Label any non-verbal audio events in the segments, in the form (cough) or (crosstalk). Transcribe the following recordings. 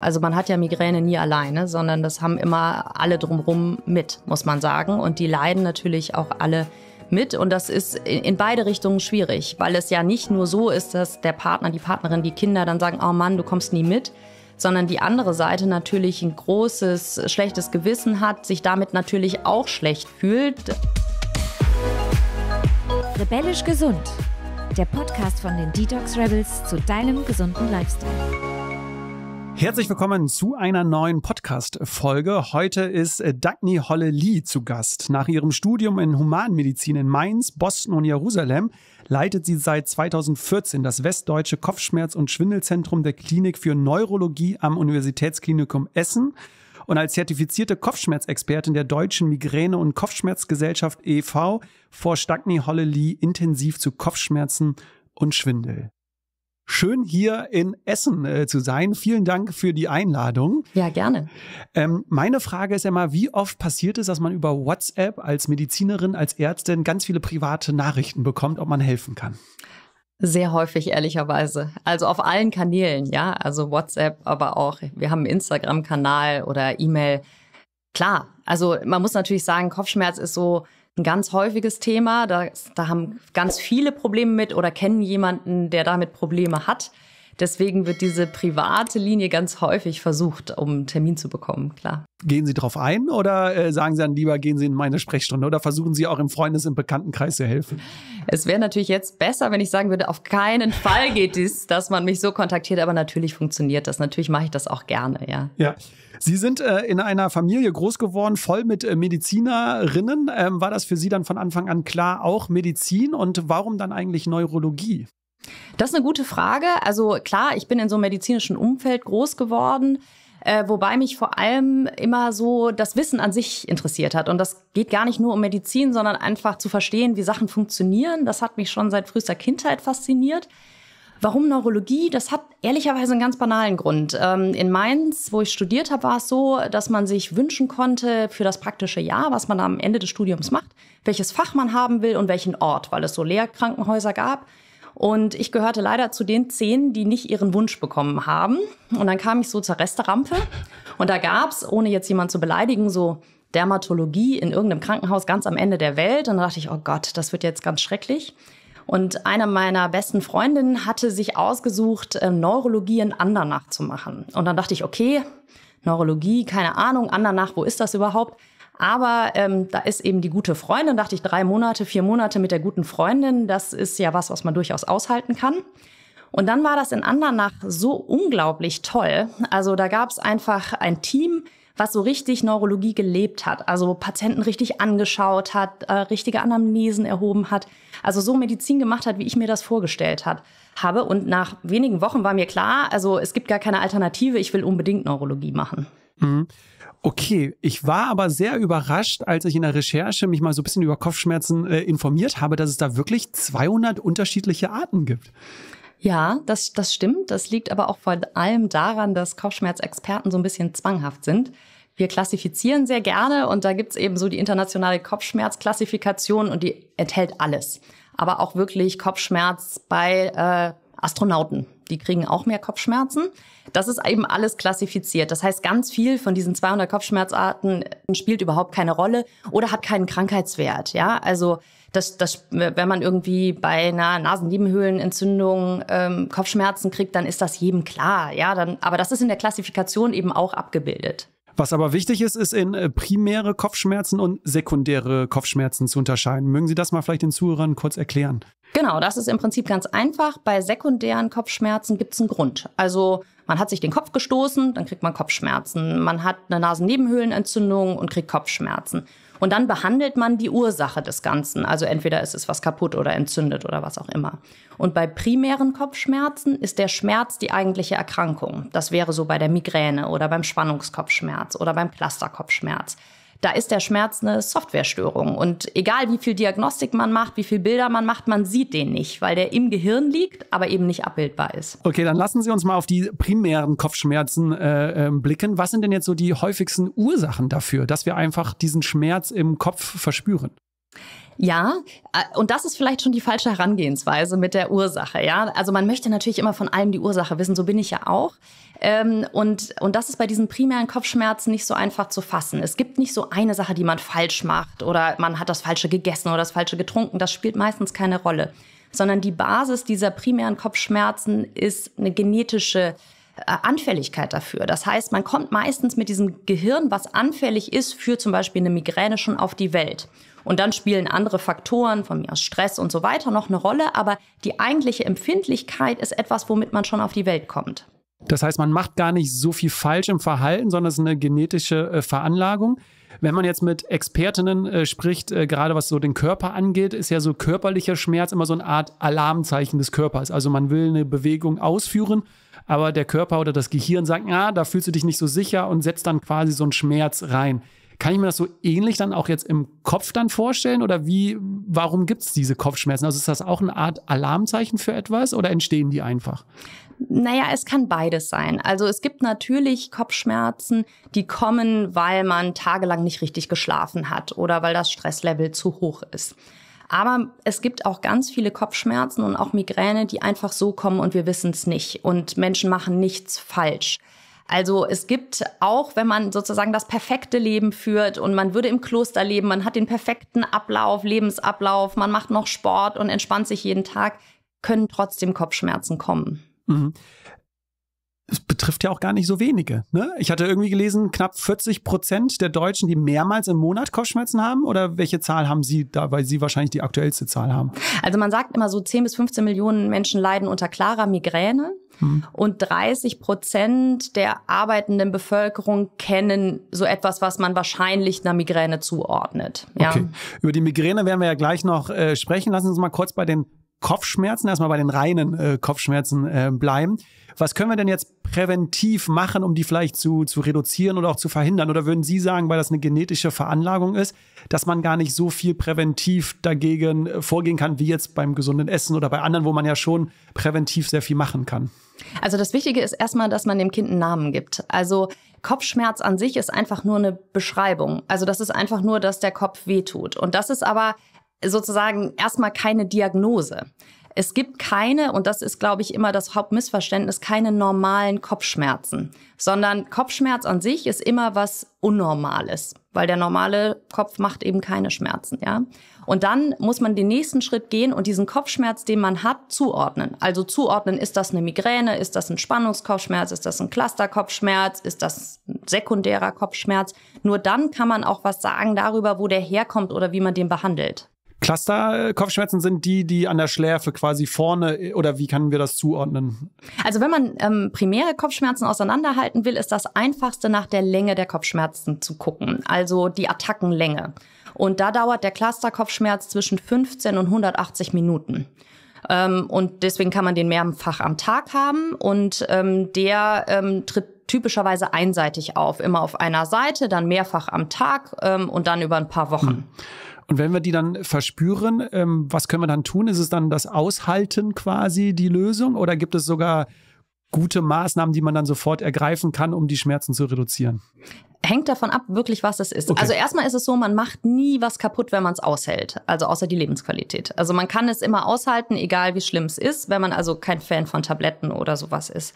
Also man hat ja Migräne nie alleine, sondern das haben immer alle drumherum mit, muss man sagen. Und die leiden natürlich auch alle mit. Und das ist in beide Richtungen schwierig, weil es ja nicht nur so ist, dass der Partner, die Partnerin, die Kinder dann sagen, oh Mann, du kommst nie mit, sondern die andere Seite natürlich ein großes, schlechtes Gewissen hat, sich damit natürlich auch schlecht fühlt. Rebellisch gesund. Der Podcast von den Detox Rebels zu deinem gesunden Lifestyle. Herzlich willkommen zu einer neuen Podcast-Folge. Heute ist äh, Dagny Holle-Lee zu Gast. Nach ihrem Studium in Humanmedizin in Mainz, Boston und Jerusalem leitet sie seit 2014 das Westdeutsche Kopfschmerz- und Schwindelzentrum der Klinik für Neurologie am Universitätsklinikum Essen und als zertifizierte Kopfschmerzexpertin der Deutschen Migräne- und Kopfschmerzgesellschaft e.V. forscht Dagny Holle-Lee intensiv zu Kopfschmerzen und Schwindel. Schön hier in Essen äh, zu sein. Vielen Dank für die Einladung. Ja, gerne. Ähm, meine Frage ist ja mal, wie oft passiert es, dass man über WhatsApp als Medizinerin, als Ärztin ganz viele private Nachrichten bekommt, ob man helfen kann? Sehr häufig, ehrlicherweise. Also auf allen Kanälen, ja. Also WhatsApp, aber auch, wir haben einen Instagram-Kanal oder E-Mail. Klar, also man muss natürlich sagen, Kopfschmerz ist so ein ganz häufiges Thema. Da, da haben ganz viele Probleme mit oder kennen jemanden, der damit Probleme hat. Deswegen wird diese private Linie ganz häufig versucht, um einen Termin zu bekommen, klar. Gehen Sie darauf ein oder äh, sagen Sie dann lieber, gehen Sie in meine Sprechstunde oder versuchen Sie auch im Freundes- und Bekanntenkreis zu helfen? Es wäre natürlich jetzt besser, wenn ich sagen würde, auf keinen Fall geht es, dass man mich so kontaktiert, aber natürlich funktioniert das. Natürlich mache ich das auch gerne, ja. Ja. Sie sind äh, in einer Familie groß geworden, voll mit äh, Medizinerinnen. Ähm, war das für Sie dann von Anfang an klar auch Medizin und warum dann eigentlich Neurologie? Das ist eine gute Frage. Also klar, ich bin in so einem medizinischen Umfeld groß geworden. Äh, wobei mich vor allem immer so das Wissen an sich interessiert hat. Und das geht gar nicht nur um Medizin, sondern einfach zu verstehen, wie Sachen funktionieren. Das hat mich schon seit frühester Kindheit fasziniert. Warum Neurologie? Das hat ehrlicherweise einen ganz banalen Grund. Ähm, in Mainz, wo ich studiert habe, war es so, dass man sich wünschen konnte für das praktische Jahr, was man am Ende des Studiums macht, welches Fach man haben will und welchen Ort, weil es so Lehrkrankenhäuser gab. Und ich gehörte leider zu den zehn, die nicht ihren Wunsch bekommen haben. Und dann kam ich so zur Resterampe. Und da gab's, ohne jetzt jemand zu beleidigen, so Dermatologie in irgendeinem Krankenhaus ganz am Ende der Welt. Und da dachte ich, oh Gott, das wird jetzt ganz schrecklich. Und eine meiner besten Freundinnen hatte sich ausgesucht, äh, Neurologie in Andernach zu machen. Und dann dachte ich, okay, Neurologie, keine Ahnung, Andernach, wo ist das überhaupt? Aber ähm, da ist eben die gute Freundin, dachte ich, drei Monate, vier Monate mit der guten Freundin, das ist ja was, was man durchaus aushalten kann. Und dann war das in Andernach so unglaublich toll. Also da gab es einfach ein Team, was so richtig Neurologie gelebt hat, also Patienten richtig angeschaut hat, äh, richtige Anamnesen erhoben hat, also so Medizin gemacht hat, wie ich mir das vorgestellt hat, habe. Und nach wenigen Wochen war mir klar, also es gibt gar keine Alternative, ich will unbedingt Neurologie machen. Mhm. Okay, ich war aber sehr überrascht, als ich in der Recherche mich mal so ein bisschen über Kopfschmerzen äh, informiert habe, dass es da wirklich 200 unterschiedliche Arten gibt. Ja, das, das stimmt. Das liegt aber auch vor allem daran, dass Kopfschmerzexperten so ein bisschen zwanghaft sind. Wir klassifizieren sehr gerne und da gibt's eben so die internationale Kopfschmerzklassifikation und die enthält alles. Aber auch wirklich Kopfschmerz bei äh, Astronauten die kriegen auch mehr Kopfschmerzen. Das ist eben alles klassifiziert. Das heißt, ganz viel von diesen 200 Kopfschmerzarten spielt überhaupt keine Rolle oder hat keinen Krankheitswert. Ja, also das, das, wenn man irgendwie bei einer Nasennebenhöhlenentzündung ähm, Kopfschmerzen kriegt, dann ist das jedem klar. Ja, dann, aber das ist in der Klassifikation eben auch abgebildet. Was aber wichtig ist, ist in äh, primäre Kopfschmerzen und sekundäre Kopfschmerzen zu unterscheiden. Mögen Sie das mal vielleicht den Zuhörern kurz erklären? Genau, das ist im Prinzip ganz einfach. Bei sekundären Kopfschmerzen gibt es einen Grund. Also man hat sich den Kopf gestoßen, dann kriegt man Kopfschmerzen. Man hat eine Nasennebenhöhlenentzündung und kriegt Kopfschmerzen. Und dann behandelt man die Ursache des Ganzen. Also entweder ist es was kaputt oder entzündet oder was auch immer. Und bei primären Kopfschmerzen ist der Schmerz die eigentliche Erkrankung. Das wäre so bei der Migräne oder beim Spannungskopfschmerz oder beim Clusterkopfschmerz da ist der Schmerz eine Softwarestörung. Und egal wie viel Diagnostik man macht, wie viele Bilder man macht, man sieht den nicht, weil der im Gehirn liegt, aber eben nicht abbildbar ist. Okay, dann lassen Sie uns mal auf die primären Kopfschmerzen äh, ähm, blicken. Was sind denn jetzt so die häufigsten Ursachen dafür, dass wir einfach diesen Schmerz im Kopf verspüren? Ja, äh, und das ist vielleicht schon die falsche Herangehensweise mit der Ursache. Ja, also man möchte natürlich immer von allem die Ursache wissen. So bin ich ja auch. Ähm, und, und das ist bei diesen primären Kopfschmerzen nicht so einfach zu fassen. Es gibt nicht so eine Sache, die man falsch macht oder man hat das Falsche gegessen oder das Falsche getrunken. Das spielt meistens keine Rolle. Sondern die Basis dieser primären Kopfschmerzen ist eine genetische äh, Anfälligkeit dafür. Das heißt, man kommt meistens mit diesem Gehirn, was anfällig ist für zum Beispiel eine Migräne, schon auf die Welt. Und dann spielen andere Faktoren, von mir aus Stress und so weiter, noch eine Rolle. Aber die eigentliche Empfindlichkeit ist etwas, womit man schon auf die Welt kommt. Das heißt, man macht gar nicht so viel falsch im Verhalten, sondern es ist eine genetische äh, Veranlagung. Wenn man jetzt mit Expertinnen äh, spricht, äh, gerade was so den Körper angeht, ist ja so körperlicher Schmerz immer so eine Art Alarmzeichen des Körpers. Also man will eine Bewegung ausführen aber der Körper oder das Gehirn sagt, ah, da fühlst du dich nicht so sicher und setzt dann quasi so einen Schmerz rein. Kann ich mir das so ähnlich dann auch jetzt im Kopf dann vorstellen? Oder wie, warum gibt es diese Kopfschmerzen? Also ist das auch eine Art Alarmzeichen für etwas oder entstehen die einfach? Naja, es kann beides sein. Also es gibt natürlich Kopfschmerzen, die kommen, weil man tagelang nicht richtig geschlafen hat oder weil das Stresslevel zu hoch ist. Aber es gibt auch ganz viele Kopfschmerzen und auch Migräne, die einfach so kommen und wir wissen es nicht. Und Menschen machen nichts falsch. Also es gibt auch, wenn man sozusagen das perfekte Leben führt und man würde im Kloster leben, man hat den perfekten Ablauf, Lebensablauf, man macht noch Sport und entspannt sich jeden Tag, können trotzdem Kopfschmerzen kommen. Mhm es betrifft ja auch gar nicht so wenige. Ne? Ich hatte irgendwie gelesen, knapp 40 Prozent der Deutschen, die mehrmals im Monat Kopfschmerzen haben. Oder welche Zahl haben Sie da, weil Sie wahrscheinlich die aktuellste Zahl haben? Also man sagt immer so, 10 bis 15 Millionen Menschen leiden unter klarer Migräne. Hm. Und 30 Prozent der arbeitenden Bevölkerung kennen so etwas, was man wahrscheinlich einer Migräne zuordnet. Ja? Okay. Über die Migräne werden wir ja gleich noch äh, sprechen. Lassen Sie uns mal kurz bei den Kopfschmerzen, erstmal bei den reinen äh, Kopfschmerzen äh, bleiben. Was können wir denn jetzt präventiv machen, um die vielleicht zu, zu reduzieren oder auch zu verhindern? Oder würden Sie sagen, weil das eine genetische Veranlagung ist, dass man gar nicht so viel präventiv dagegen äh, vorgehen kann, wie jetzt beim gesunden Essen oder bei anderen, wo man ja schon präventiv sehr viel machen kann? Also das Wichtige ist erstmal, dass man dem Kind einen Namen gibt. Also Kopfschmerz an sich ist einfach nur eine Beschreibung. Also das ist einfach nur, dass der Kopf wehtut. Und das ist aber sozusagen erstmal keine Diagnose. Es gibt keine, und das ist, glaube ich, immer das Hauptmissverständnis, keine normalen Kopfschmerzen, sondern Kopfschmerz an sich ist immer was Unnormales, weil der normale Kopf macht eben keine Schmerzen, ja. Und dann muss man den nächsten Schritt gehen und diesen Kopfschmerz, den man hat, zuordnen. Also zuordnen, ist das eine Migräne, ist das ein Spannungskopfschmerz, ist das ein Clusterkopfschmerz, ist das ein sekundärer Kopfschmerz. Nur dann kann man auch was sagen darüber, wo der herkommt oder wie man den behandelt. Cluster-Kopfschmerzen äh, sind die, die an der Schläfe quasi vorne äh, oder wie können wir das zuordnen? Also wenn man ähm, primäre Kopfschmerzen auseinanderhalten will, ist das einfachste nach der Länge der Kopfschmerzen zu gucken, also die Attackenlänge. Und da dauert der Cluster-Kopfschmerz zwischen 15 und 180 Minuten Ähm, und deswegen kann man den mehrfach am Tag haben und ähm, der ähm, tritt typischerweise einseitig auf. Immer auf einer Seite, dann mehrfach am Tag ähm, und dann über ein paar Wochen. Hm. Und wenn wir die dann verspüren, ähm, was können wir dann tun? Ist es dann das Aushalten quasi die Lösung oder gibt es sogar gute Maßnahmen, die man dann sofort ergreifen kann, um die Schmerzen zu reduzieren? Hängt davon ab, wirklich, was es ist. Okay. Also erstmal ist es so, man macht nie was kaputt, wenn man es aushält. Also außer die Lebensqualität. Also man kann es immer aushalten, egal wie schlimm es ist, wenn man also kein Fan von Tabletten oder sowas ist.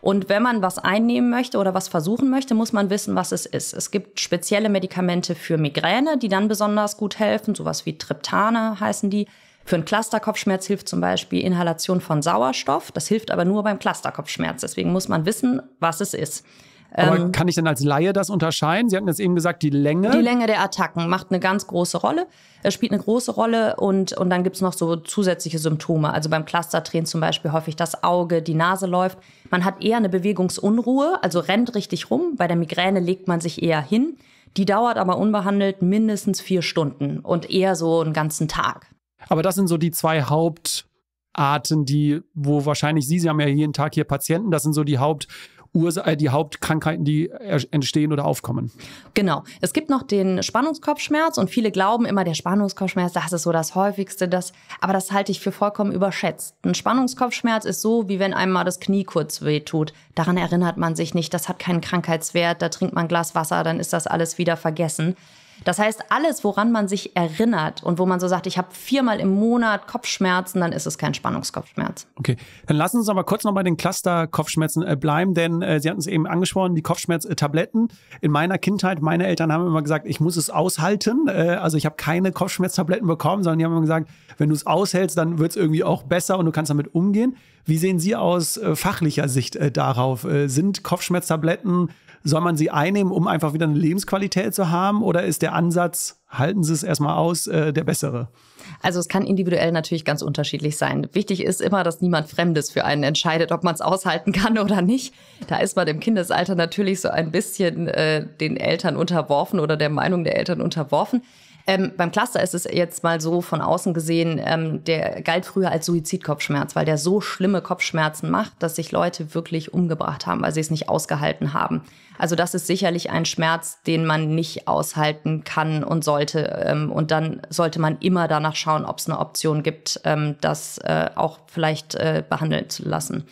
Und wenn man was einnehmen möchte oder was versuchen möchte, muss man wissen, was es ist. Es gibt spezielle Medikamente für Migräne, die dann besonders gut helfen, sowas wie Triptane heißen die. Für einen Clusterkopfschmerz hilft zum Beispiel Inhalation von Sauerstoff. Das hilft aber nur beim Clusterkopfschmerz. Deswegen muss man wissen, was es ist. Aber ähm, kann ich denn als Laie das unterscheiden? Sie hatten jetzt eben gesagt, die Länge. Die Länge der Attacken macht eine ganz große Rolle, äh, spielt eine große Rolle und, und dann gibt es noch so zusätzliche Symptome. Also beim Clustertränen zum Beispiel häufig das Auge, die Nase läuft. Man hat eher eine Bewegungsunruhe, also rennt richtig rum. Bei der Migräne legt man sich eher hin. Die dauert aber unbehandelt mindestens vier Stunden und eher so einen ganzen Tag. Aber das sind so die zwei Hauptarten, die, wo wahrscheinlich Sie, Sie haben ja jeden Tag hier Patienten, das sind so die Haupt Ursa äh, die Hauptkrankheiten, die entstehen oder aufkommen. Genau. Es gibt noch den Spannungskopfschmerz und viele glauben immer, der Spannungskopfschmerz, das ist so das häufigste, das, aber das halte ich für vollkommen überschätzt. Ein Spannungskopfschmerz ist so, wie wenn einem mal das Knie kurz wehtut. Daran erinnert man sich nicht, das hat keinen Krankheitswert, da trinkt man ein Glas Wasser, dann ist das alles wieder vergessen. Das heißt, alles, woran man sich erinnert und wo man so sagt, ich habe viermal im Monat Kopfschmerzen, dann ist es kein Spannungskopfschmerz. Okay, dann lassen Sie uns aber kurz noch bei den Cluster-Kopfschmerzen äh, bleiben, denn äh, Sie hatten es eben angesprochen, die Kopfschmerztabletten. In meiner Kindheit, meine Eltern haben immer gesagt, ich muss es aushalten. Äh, also ich habe keine Kopfschmerztabletten bekommen, sondern die haben immer gesagt, wenn du es aushältst, dann wird es irgendwie auch besser und du kannst damit umgehen. Wie sehen Sie aus äh, fachlicher Sicht äh, darauf? Äh, sind Kopfschmerztabletten soll man sie einnehmen, um einfach wieder eine Lebensqualität zu haben? Oder ist der Ansatz, halten Sie es erstmal aus, äh, der bessere? Also es kann individuell natürlich ganz unterschiedlich sein. Wichtig ist immer, dass niemand Fremdes für einen entscheidet, ob man es aushalten kann (laughs) oder nicht. Da ist man im Kindesalter natürlich so ein bisschen äh, den Eltern unterworfen oder der Meinung der Eltern unterworfen. Ähm, beim Cluster ist es jetzt mal so von außen gesehen, ähm, der galt früher als Suizidkopfschmerz, weil der so schlimme Kopfschmerzen macht, dass sich Leute wirklich umgebracht haben, weil sie es nicht ausgehalten haben. Also das ist sicherlich ein Schmerz, den man nicht aushalten kann und sollte. Ähm, und dann sollte man immer danach schauen, ob es eine Option gibt, ähm, das äh, auch vielleicht äh, behandeln zu lassen.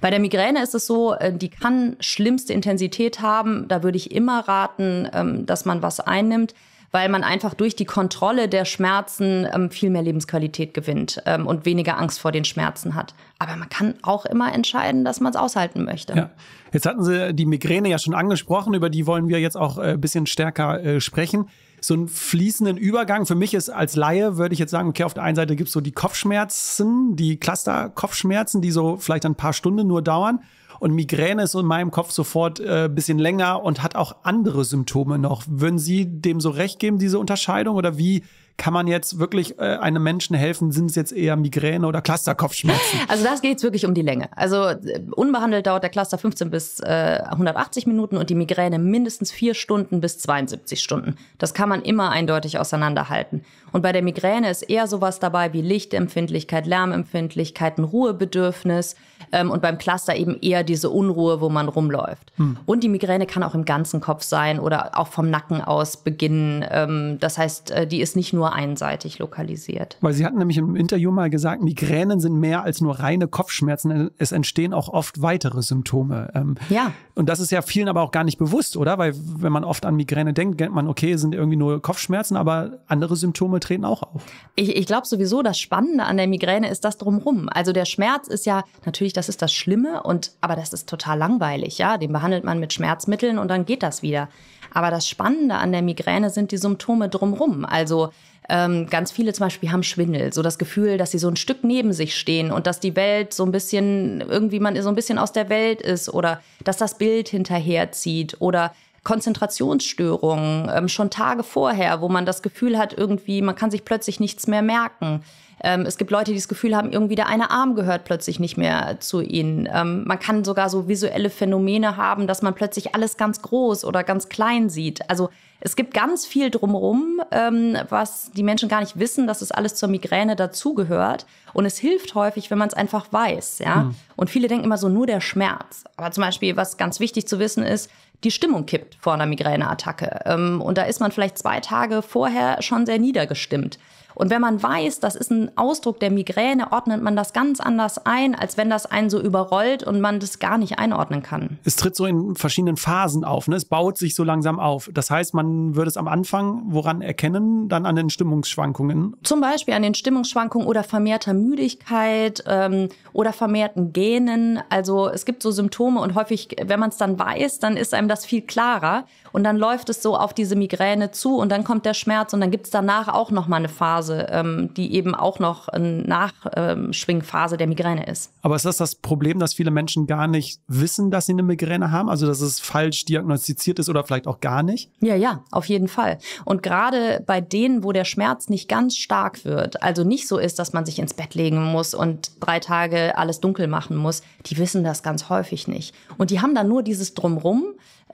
Bei der Migräne ist es so, äh, die kann schlimmste Intensität haben. Da würde ich immer raten, ähm, dass man was einnimmt weil man einfach durch die Kontrolle der Schmerzen ähm, viel mehr Lebensqualität gewinnt ähm, und weniger Angst vor den Schmerzen hat. Aber man kann auch immer entscheiden, dass man es aushalten möchte. Ja. Jetzt hatten Sie die Migräne ja schon angesprochen, über die wollen wir jetzt auch ein äh, bisschen stärker äh, sprechen so einen fließenden Übergang. Für mich ist als Laie, würde ich jetzt sagen, okay, auf der einen Seite gibt es so die Kopfschmerzen, die Cluster-Kopfschmerzen, die so vielleicht ein paar Stunden nur dauern und Migräne ist in meinem Kopf sofort ein äh, bisschen länger und hat auch andere Symptome noch. Würden Sie dem so recht geben, diese Unterscheidung? Oder wie kann man jetzt wirklich äh, einem Menschen helfen? Sind es jetzt eher Migräne oder Clusterkopfschmerzen? Also das geht wirklich um die Länge. Also äh, unbehandelt dauert der Cluster 15 bis äh, 180 Minuten und die Migräne mindestens 4 Stunden bis 72 Stunden. Das kann man immer eindeutig auseinanderhalten. Und bei der Migräne ist eher sowas dabei wie Lichtempfindlichkeit, Lärmempfindlichkeit, ein Ruhebedürfnis ähm, und beim Cluster eben eher diese Unruhe, wo man rumläuft. Hm. Und die Migräne kann auch im ganzen Kopf sein oder auch vom Nacken aus beginnen. Ähm, das heißt, äh, die ist nicht nur nur einseitig lokalisiert. Weil Sie hatten nämlich im Interview mal gesagt, Migränen sind mehr als nur reine Kopfschmerzen. Es entstehen auch oft weitere Symptome. Ähm, ja. Und das ist ja vielen aber auch gar nicht bewusst, oder? Weil wenn man oft an Migräne denkt, denkt man, okay, sind irgendwie nur Kopfschmerzen, aber andere Symptome treten auch auf. Ich, ich glaube sowieso, das Spannende an der Migräne ist das drumrum. Also der Schmerz ist ja, natürlich, das ist das Schlimme und, aber das ist total langweilig, ja. Den behandelt man mit Schmerzmitteln und dann geht das wieder. Aber das Spannende an der Migräne sind die Symptome drumherum. Also ähm, ganz viele zum Beispiel haben Schwindel, so das Gefühl, dass sie so ein Stück neben sich stehen und dass die Welt so ein bisschen, irgendwie man so ein bisschen aus der Welt ist oder dass das Bild hinterherzieht oder Konzentrationsstörungen ähm, schon Tage vorher, wo man das Gefühl hat, irgendwie, man kann sich plötzlich nichts mehr merken. Ähm, es gibt Leute, die das Gefühl haben, irgendwie der eine Arm gehört plötzlich nicht mehr zu ihnen. Ähm, man kann sogar so visuelle Phänomene haben, dass man plötzlich alles ganz groß oder ganz klein sieht. Also es gibt ganz viel drumherum, ähm, was die Menschen gar nicht wissen, dass es alles zur Migräne dazugehört. Und es hilft häufig, wenn man es einfach weiß. Ja? Mhm. Und viele denken immer so nur der Schmerz. Aber zum Beispiel, was ganz wichtig zu wissen ist, die Stimmung kippt vor einer Migräneattacke. Ähm, und da ist man vielleicht zwei Tage vorher schon sehr niedergestimmt. Und wenn man weiß, das ist ein Ausdruck der Migräne, ordnet man das ganz anders ein, als wenn das einen so überrollt und man das gar nicht einordnen kann. Es tritt so in verschiedenen Phasen auf. Ne? Es baut sich so langsam auf. Das heißt, man würde es am Anfang woran erkennen? Dann an den Stimmungsschwankungen? Zum Beispiel an den Stimmungsschwankungen oder vermehrter Müdigkeit ähm, oder vermehrten Gähnen. Also es gibt so Symptome und häufig, wenn man es dann weiß, dann ist einem das viel klarer. Und dann läuft es so auf diese Migräne zu und dann kommt der Schmerz und dann gibt es danach auch nochmal eine Phase, ähm, die eben auch noch eine Nachschwingphase der Migräne ist. Aber ist das das Problem, dass viele Menschen gar nicht wissen, dass sie eine Migräne haben? Also dass es falsch diagnostiziert ist oder vielleicht auch gar nicht? Ja, ja, auf jeden Fall. Und gerade bei denen, wo der Schmerz nicht ganz stark wird, also nicht so ist, dass man sich ins Bett legen muss und drei Tage alles dunkel machen muss, die wissen das ganz häufig nicht. Und die haben dann nur dieses Drumrum,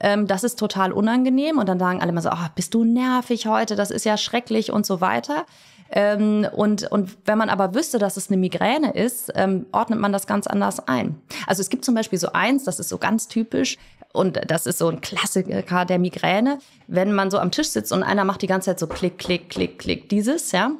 ähm, das ist total unangenehm und dann sagen alle mal so, oh, bist du nervig heute, das ist ja schrecklich und so weiter. Ähm, und, und wenn man aber wüsste, dass es eine Migräne ist, ähm, ordnet man das ganz anders ein. Also es gibt zum Beispiel so eins, das ist so ganz typisch und das ist so ein Klassiker der Migräne, wenn man so am Tisch sitzt und einer macht die ganze Zeit so klick, klick, klick, klick, dieses, ja.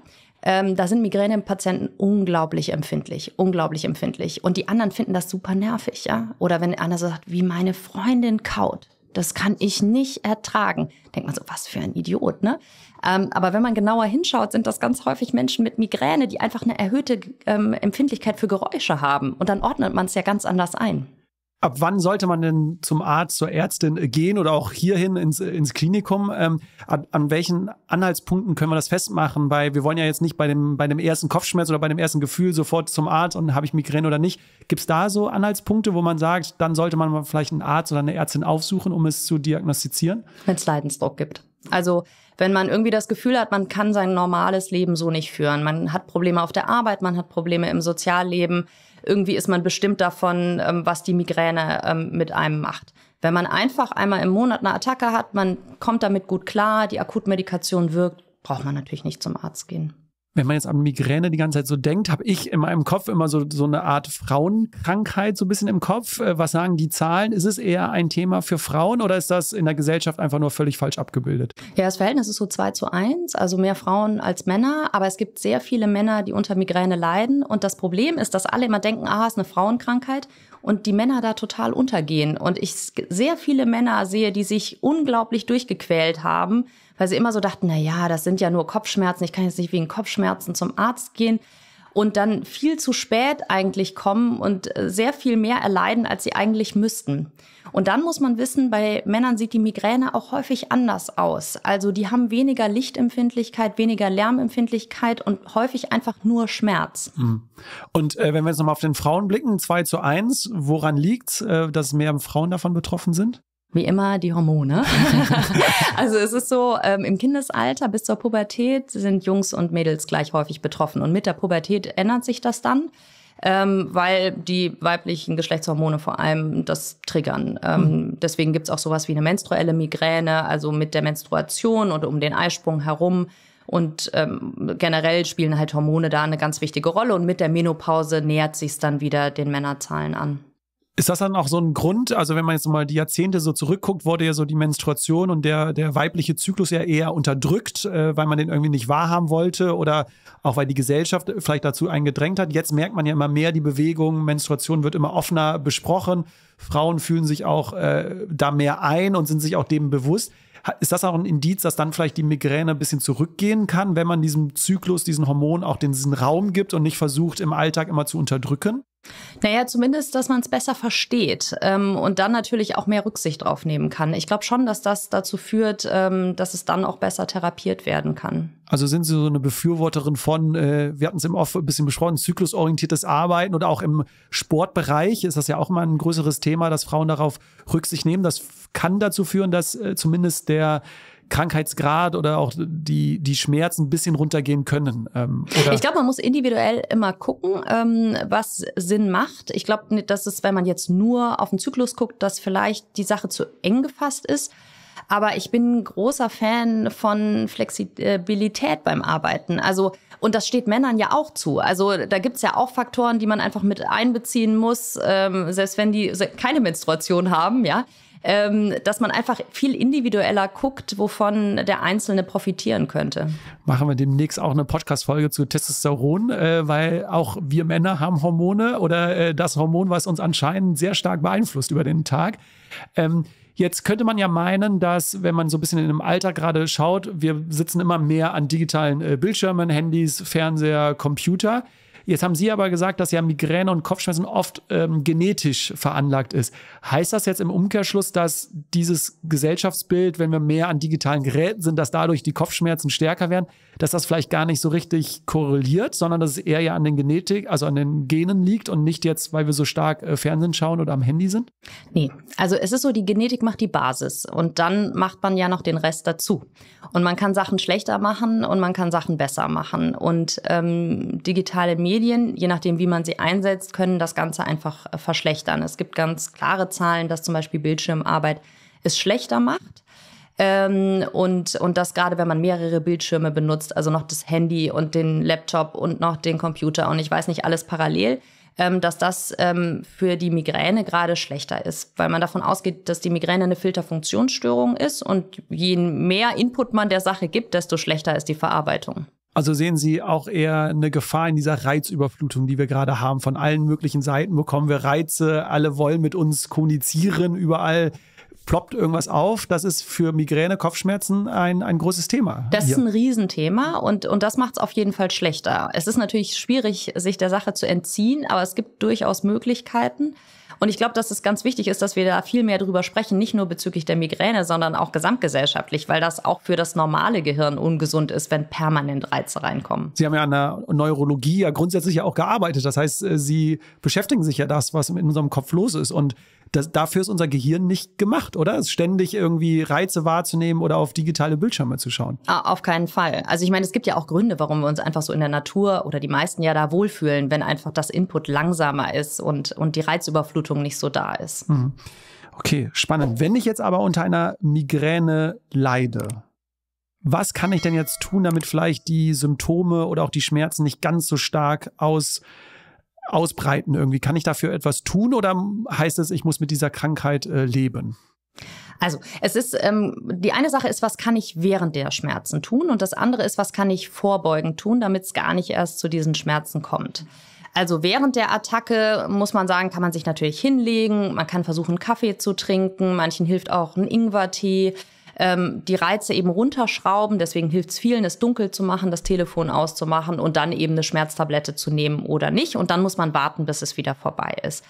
Ähm, da sind Migränepatienten unglaublich empfindlich, unglaublich empfindlich. Und die anderen finden das super nervig, ja. Oder wenn einer so sagt, wie meine Freundin kaut, das kann ich nicht ertragen. Denkt man so, was für ein Idiot, ne? Ähm, aber wenn man genauer hinschaut, sind das ganz häufig Menschen mit Migräne, die einfach eine erhöhte ähm, Empfindlichkeit für Geräusche haben. Und dann ordnet man es ja ganz anders ein ab wann sollte man denn zum Arzt, zur Ärztin gehen oder auch hierhin ins, ins Klinikum? Ähm, an, an, welchen Anhaltspunkten können wir das festmachen? Weil wir wollen ja jetzt nicht bei dem, bei dem ersten Kopfschmerz oder bei dem ersten Gefühl sofort zum Arzt und habe ich Migräne oder nicht. Gibt es da so Anhaltspunkte, wo man sagt, dann sollte man vielleicht einen Arzt oder eine Ärztin aufsuchen, um es zu diagnostizieren? Wenn es Leidensdruck gibt. Also wenn man irgendwie das Gefühl hat, man kann sein normales Leben so nicht führen. Man hat Probleme auf der Arbeit, man hat Probleme im Sozialleben, irgendwie ist man bestimmt davon, ähm, was die Migräne ähm, mit einem macht. Wenn man einfach einmal im Monat eine Attacke hat, man kommt damit gut klar, die Akutmedikation wirkt, braucht man natürlich nicht zum Arzt gehen wenn man jetzt an Migräne die ganze Zeit so denkt, habe ich in meinem Kopf immer so, so eine Art Frauenkrankheit so ein bisschen im Kopf. Äh, was sagen die Zahlen? Ist es eher ein Thema für Frauen oder ist das in der Gesellschaft einfach nur völlig falsch abgebildet? Ja, das Verhältnis ist so zwei zu eins, also mehr Frauen als Männer. Aber es gibt sehr viele Männer, die unter Migräne leiden. Und das Problem ist, dass alle immer denken, ah, ist eine Frauenkrankheit und die Männer da total untergehen. Und ich sehr viele Männer sehe, die sich unglaublich durchgequält haben, weil sie immer so dachten, na ja, das sind ja nur Kopfschmerzen, ich kann jetzt nicht wegen Kopfschmerzen zum Arzt gehen und dann viel zu spät eigentlich kommen und äh, sehr viel mehr erleiden, als sie eigentlich müssten. Und dann muss man wissen, bei Männern sieht die Migräne auch häufig anders aus. Also die haben weniger Lichtempfindlichkeit, weniger Lärmempfindlichkeit und häufig einfach nur Schmerz. Mhm. Und äh, wenn wir jetzt nochmal auf den Frauen blicken, 2 zu 1, woran liegt äh, dass mehr Frauen davon betroffen sind? Wie immer die Hormone. (laughs) also es ist so, ähm, im Kindesalter bis zur Pubertät sind Jungs und Mädels gleich häufig betroffen. Und mit der Pubertät ändert sich das dann, ähm, weil die weiblichen Geschlechtshormone vor allem das triggern. Ähm, mhm. Deswegen gibt's auch sowas wie eine menstruelle Migräne, also mit der Menstruation und um den Eisprung herum. Und ähm, generell spielen halt Hormone da eine ganz wichtige Rolle. Und mit der Menopause nähert sich's dann wieder den Männerzahlen an. Ist das dann auch so ein Grund? Also, wenn man jetzt mal die Jahrzehnte so zurückguckt, wurde ja so die Menstruation und der, der weibliche Zyklus ja eher unterdrückt, äh, weil man den irgendwie nicht wahrhaben wollte oder auch weil die Gesellschaft vielleicht dazu eingedrängt hat. Jetzt merkt man ja immer mehr die Bewegung, Menstruation wird immer offener besprochen. Frauen fühlen sich auch äh, da mehr ein und sind sich auch dem bewusst. Ist das auch ein Indiz, dass dann vielleicht die Migräne ein bisschen zurückgehen kann, wenn man diesem Zyklus, diesen Hormon auch den, diesen Raum gibt und nicht versucht, im Alltag immer zu unterdrücken? Naja, zumindest, dass man es besser versteht ähm, und dann natürlich auch mehr Rücksicht drauf nehmen kann. Ich glaube schon, dass das dazu führt, ähm, dass es dann auch besser therapiert werden kann. Also sind Sie so eine Befürworterin von, äh, wir hatten es im Off ein bisschen besprochen, zyklusorientiertes Arbeiten oder auch im Sportbereich ist das ja auch immer ein größeres Thema, dass Frauen darauf Rücksicht nehmen. Das kann dazu führen, dass äh, zumindest der Krankheitsgrad oder auch die, die Schmerzen ein bisschen runtergehen können. Ähm, ich glaube, man muss individuell immer gucken, ähm, was Sinn macht. Ich glaube, nicht, ne, dass es, wenn man jetzt nur auf den Zyklus guckt, dass vielleicht die Sache zu eng gefasst ist. Aber ich bin großer Fan von Flexibilität beim Arbeiten. Also, und das steht Männern ja auch zu. Also da gibt es ja auch Faktoren, die man einfach mit einbeziehen muss, ähm, selbst wenn die keine Menstruation haben, ja ähm, dass man einfach viel individueller guckt, wovon der Einzelne profitieren könnte. Machen wir demnächst auch eine Podcast-Folge zu Testosteron, äh, weil auch wir Männer haben Hormone oder äh, das Hormon, was uns anscheinend sehr stark beeinflusst über den Tag. Ähm, Jetzt könnte man ja meinen, dass, wenn man so ein bisschen in dem Alter gerade schaut, wir sitzen immer mehr an digitalen äh, Bildschirmen, Handys, Fernseher, Computer. Jetzt haben Sie aber gesagt, dass ja Migräne und Kopfschmerzen oft ähm, genetisch veranlagt ist. Heißt das jetzt im Umkehrschluss, dass dieses Gesellschaftsbild, wenn wir mehr an digitalen Geräten sind, dass dadurch die Kopfschmerzen stärker werden, dass das vielleicht gar nicht so richtig korreliert, sondern dass es eher ja an den Genetik, also an den Genen liegt und nicht jetzt, weil wir so stark äh, Fernsehen schauen oder am Handy sind? Nee, also es ist so, die Genetik macht die Basis und dann macht man ja noch den Rest dazu. Und man kann Sachen schlechter machen und man kann Sachen besser machen. Und ähm, digitale Medien Medien, je nachdem, wie man sie einsetzt, können das Ganze einfach äh, verschlechtern. Es gibt ganz klare Zahlen, dass zum Beispiel Bildschirmarbeit es schlechter macht. Ähm, und, und das gerade, wenn man mehrere Bildschirme benutzt, also noch das Handy und den Laptop und noch den Computer und ich weiß nicht, alles parallel, ähm, dass das ähm, für die Migräne gerade schlechter ist, weil man davon ausgeht, dass die Migräne eine Filterfunktionsstörung ist und je mehr Input man der Sache gibt, desto schlechter ist die Verarbeitung. Also sehen Sie auch eher eine Gefahr in dieser Reizüberflutung, die wir gerade haben. Von allen möglichen Seiten bekommen wir Reize, alle wollen mit uns kommunizieren, überall ploppt irgendwas auf. Das ist für Migräne, Kopfschmerzen ein, ein großes Thema. Das ist ein Riesenthema und, und das macht es auf jeden Fall schlechter. Es ist natürlich schwierig, sich der Sache zu entziehen, aber es gibt durchaus Möglichkeiten. Und ich glaube, dass es ganz wichtig ist, dass wir da viel mehr drüber sprechen, nicht nur bezüglich der Migräne, sondern auch gesamtgesellschaftlich, weil das auch für das normale Gehirn ungesund ist, wenn permanent Reize reinkommen. Sie haben ja an der Neurologie ja grundsätzlich ja auch gearbeitet. Das heißt, äh, Sie beschäftigen sich ja das, was in unserem Kopf los ist. Und das, dafür ist unser Gehirn nicht gemacht, oder? Es ständig irgendwie Reize wahrzunehmen oder auf digitale Bildschirme zu schauen. Ah, auf keinen Fall. Also ich meine, es gibt ja auch Gründe, warum wir uns einfach so in der Natur oder die meisten ja da wohlfühlen, wenn einfach das Input langsamer ist und, und die Reizüberflutung nicht so da ist. Mhm. Okay, spannend. Wenn ich jetzt aber unter einer Migräne leide, was kann ich denn jetzt tun, damit vielleicht die Symptome oder auch die Schmerzen nicht ganz so stark aus ausbreiten irgendwie? Kann ich dafür etwas tun oder heißt es, ich muss mit dieser Krankheit äh, leben? Also, es ist, ähm, die eine Sache ist, was kann ich während der Schmerzen tun? Und das andere ist, was kann ich vorbeugend tun, damit es gar nicht erst zu diesen Schmerzen kommt? Also während der Attacke muss man sagen, kann man sich natürlich hinlegen, man kann versuchen, Kaffee zu trinken, manchen hilft auch ein Ingwertee ähm, die Reize eben runterschrauben. Deswegen hilft es vielen, es dunkel zu machen, das Telefon auszumachen und dann eben eine Schmerztablette zu nehmen oder nicht. Und dann muss man warten, bis es wieder vorbei ist.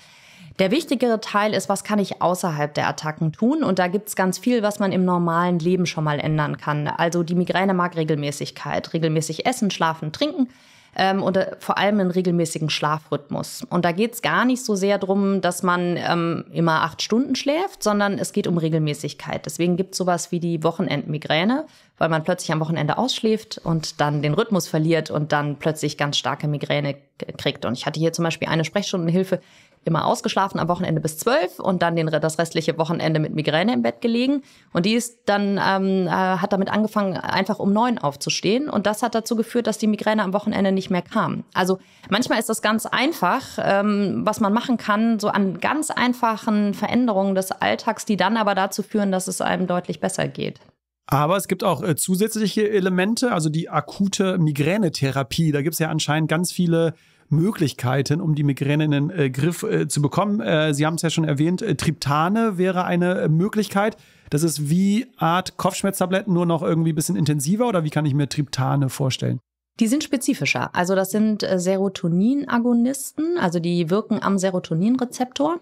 Der wichtigere Teil ist, was kann ich außerhalb der Attacken tun? Und da gibt es ganz viel, was man im normalen Leben schon mal ändern kann. Also die Migräne mag Regelmäßigkeit, regelmäßig essen, schlafen, trinken ähm, und äh, vor allem einen regelmäßigen Schlafrhythmus. Und da geht es gar nicht so sehr darum, dass man ähm, immer acht Stunden schläft, sondern es geht um Regelmäßigkeit. Deswegen gibt es sowas wie die Wochenendmigräne, weil man plötzlich am Wochenende ausschläft und dann den Rhythmus verliert und dann plötzlich ganz starke Migräne kriegt. Und ich hatte hier zum Beispiel eine Sprechstundenhilfe, immer ausgeschlafen am Wochenende bis zwölf und dann den, das restliche Wochenende mit Migräne im Bett gelegen. Und die ist dann, ähm, äh, hat damit angefangen, einfach um neun aufzustehen. Und das hat dazu geführt, dass die Migräne am Wochenende nicht mehr kam. Also manchmal ist das ganz einfach, ähm, was man machen kann, so an ganz einfachen Veränderungen des Alltags, die dann aber dazu führen, dass es einem deutlich besser geht. Aber es gibt auch äh, zusätzliche Elemente, also die akute Migränetherapie. Da gibt es ja anscheinend ganz viele Möglichkeiten, um die Migräne in den äh, Griff äh, zu bekommen. Äh, Sie haben es ja schon erwähnt, äh, Triptane wäre eine äh, Möglichkeit. Das ist wie Art Kopfschmerztabletten, nur noch irgendwie ein bisschen intensiver oder wie kann ich mir Triptane vorstellen? Die sind spezifischer. Also das sind äh, Serotonin-Agonisten, also die wirken am Serotoninrezeptor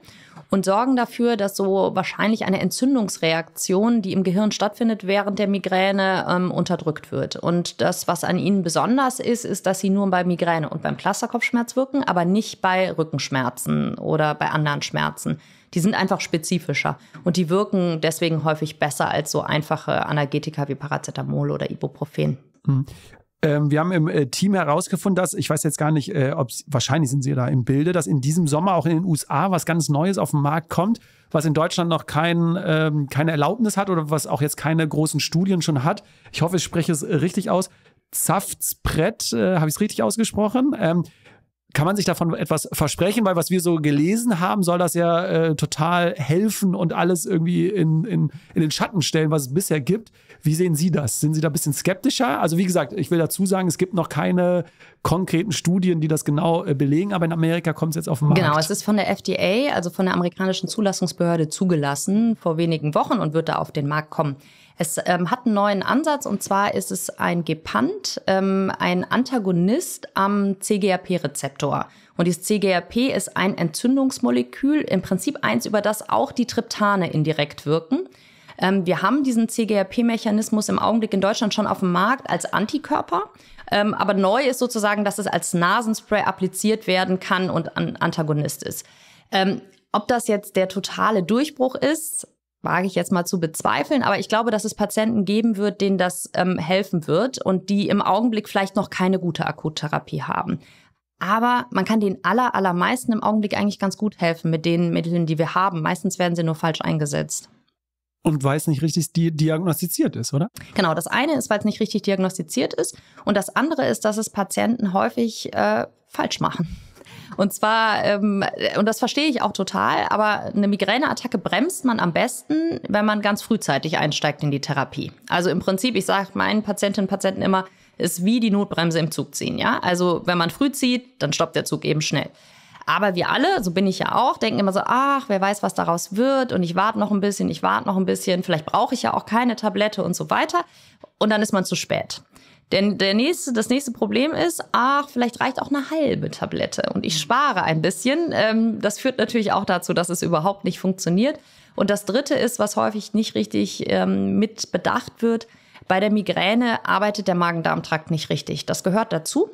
und sorgen dafür, dass so wahrscheinlich eine Entzündungsreaktion, die im Gehirn stattfindet während der Migräne, ähm, unterdrückt wird. Und das, was an ihnen besonders ist, ist, dass sie nur bei Migräne und beim Clusterkopfschmerz wirken, aber nicht bei Rückenschmerzen oder bei anderen Schmerzen. Die sind einfach spezifischer und die wirken deswegen häufig besser als so einfache Anergetika wie Paracetamol oder Ibuprofen. Mhm. Ähm, wir haben im äh, Team herausgefunden, dass, ich weiß jetzt gar nicht, äh, ob wahrscheinlich sind Sie da im Bilde, dass in diesem Sommer auch in den USA was ganz Neues auf den Markt kommt, was in Deutschland noch kein, ähm, keine Erlaubnis hat oder was auch jetzt keine großen Studien schon hat. Ich hoffe, ich spreche es richtig aus. Saftsprett, äh, habe ich es richtig ausgesprochen? Ähm, kann man sich davon etwas versprechen? Weil was wir so gelesen haben, soll das ja äh, total helfen und alles irgendwie in, in, in den Schatten stellen, was es bisher gibt. Wie sehen Sie das? Sind Sie da ein bisschen skeptischer? Also wie gesagt, ich will dazu sagen, es gibt noch keine konkreten Studien, die das genau äh, belegen, aber in Amerika kommt es jetzt auf den genau, Markt. Genau, es ist von der FDA, also von der amerikanischen Zulassungsbehörde zugelassen vor wenigen Wochen und wird da auf den Markt kommen. Es ähm, hat einen neuen Ansatz und zwar ist es ein Gepant, ähm, ein Antagonist am CGRP-Rezeptor. Und dieses CGRP ist ein Entzündungsmolekül, im Prinzip eins, über das auch die Triptane indirekt wirken ähm, wir haben diesen CGRP-Mechanismus im Augenblick in Deutschland schon auf dem Markt als Antikörper. Ähm, aber neu ist sozusagen, dass es als Nasenspray appliziert werden kann und ein Antagonist ist. Ähm, ob das jetzt der totale Durchbruch ist, wage ich jetzt mal zu bezweifeln, aber ich glaube, dass es Patienten geben wird, denen das ähm, helfen wird und die im Augenblick vielleicht noch keine gute Akuttherapie haben. Aber man kann den aller, allermeisten im Augenblick eigentlich ganz gut helfen mit den Mitteln, die wir haben. Meistens werden sie nur falsch eingesetzt. Und weil es nicht richtig diagnostiziert ist, oder? Genau, das eine ist, weil es nicht richtig diagnostiziert ist. Und das andere ist, dass es Patienten häufig äh, falsch machen. Und zwar, ähm, und das verstehe ich auch total, aber eine Migräneattacke bremst man am besten, wenn man ganz frühzeitig einsteigt in die Therapie. Also im Prinzip, ich sage meinen Patientinnen und Patienten immer, ist wie die Notbremse im Zug ziehen. Ja? Also wenn man früh zieht, dann stoppt der Zug eben schnell. Aber wir alle, so bin ich ja auch, denken immer so, ach, wer weiß, was daraus wird und ich warte noch ein bisschen, ich warte noch ein bisschen, vielleicht brauche ich ja auch keine Tablette und so weiter. Und dann ist man zu spät. Denn der nächste, das nächste Problem ist, ach, vielleicht reicht auch eine halbe Tablette und ich mhm. spare ein bisschen. Ähm, das führt natürlich auch dazu, dass es überhaupt nicht funktioniert. Und das dritte ist, was häufig nicht richtig ähm, mit bedacht wird, bei der Migräne arbeitet der Magen-Darm-Trakt nicht richtig. Das gehört dazu.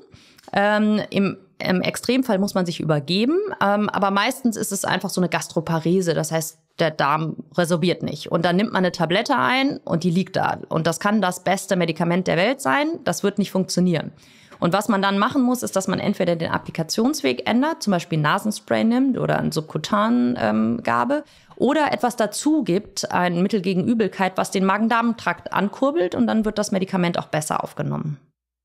Ähm, Im im Extremfall muss man sich übergeben, ähm, aber meistens ist es einfach so eine Gastroparese, das heißt, der Darm resorbiert nicht. Und dann nimmt man eine Tablette ein und die liegt da. Und das kann das beste Medikament der Welt sein, das wird nicht funktionieren. Und was man dann machen muss, ist, dass man entweder den Applikationsweg ändert, zum Beispiel Nasenspray nimmt oder eine Subkutangabe ähm, oder etwas dazu gibt, ein Mittel gegen Übelkeit, was den Magen-Darm-Trakt ankurbelt und dann wird das Medikament auch besser aufgenommen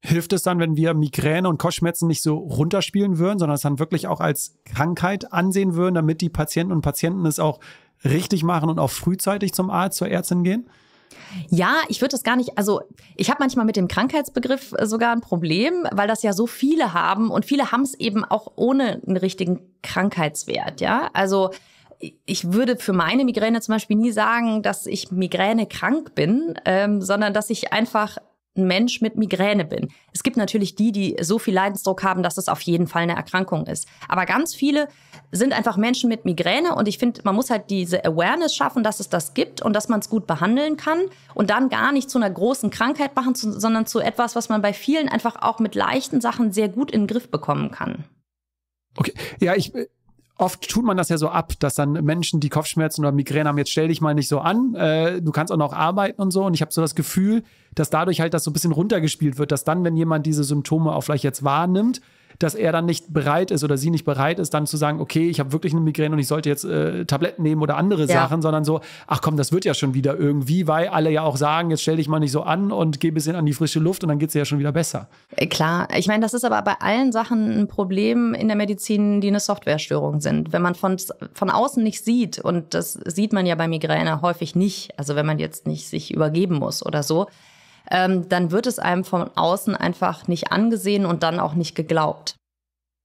hilft es dann, wenn wir Migräne und Kopfschmerzen nicht so runterspielen würden, sondern es dann wirklich auch als Krankheit ansehen würden, damit die Patienten und Patienten es auch richtig machen und auch frühzeitig zum Arzt, zur Ärztin gehen? Ja, ich würde das gar nicht, also ich habe manchmal mit dem Krankheitsbegriff äh, sogar ein Problem, weil das ja so viele haben und viele haben es eben auch ohne einen richtigen Krankheitswert, ja? Also ich würde für meine Migräne zum Beispiel nie sagen, dass ich Migräne krank bin, ähm, sondern dass ich einfach ein Mensch mit Migräne bin. Es gibt natürlich die, die so viel Leidensdruck haben, dass es auf jeden Fall eine Erkrankung ist. Aber ganz viele sind einfach Menschen mit Migräne und ich finde, man muss halt diese Awareness schaffen, dass es das gibt und dass man es gut behandeln kann und dann gar nicht zu einer großen Krankheit machen, sondern zu etwas, was man bei vielen einfach auch mit leichten Sachen sehr gut in den Griff bekommen kann. Okay, ja, ich oft tut man das ja so ab, dass dann Menschen, die Kopfschmerzen oder Migräne haben, jetzt stell dich mal nicht so an, äh, du kannst auch noch arbeiten und so. Und ich habe so das Gefühl, dass dadurch halt das so ein bisschen runtergespielt wird, dass dann, wenn jemand diese Symptome auch vielleicht jetzt wahrnimmt, dass er dann nicht bereit ist oder sie nicht bereit ist, dann zu sagen, okay, ich habe wirklich eine Migräne und ich sollte jetzt äh, Tabletten nehmen oder andere ja. Sachen, sondern so, ach komm, das wird ja schon wieder irgendwie, weil alle ja auch sagen, jetzt stell dich mal nicht so an und geh ein bisschen an die frische Luft und dann geht es ja schon wieder besser. Äh, klar, ich meine, das ist aber bei allen Sachen ein Problem in der Medizin, die eine Softwarestörung sind. Wenn man von, von außen nicht sieht, und das sieht man ja bei Migräne häufig nicht, also wenn man jetzt nicht sich übergeben muss oder so, ähm, dann wird es einem von außen einfach nicht angesehen und dann auch nicht geglaubt.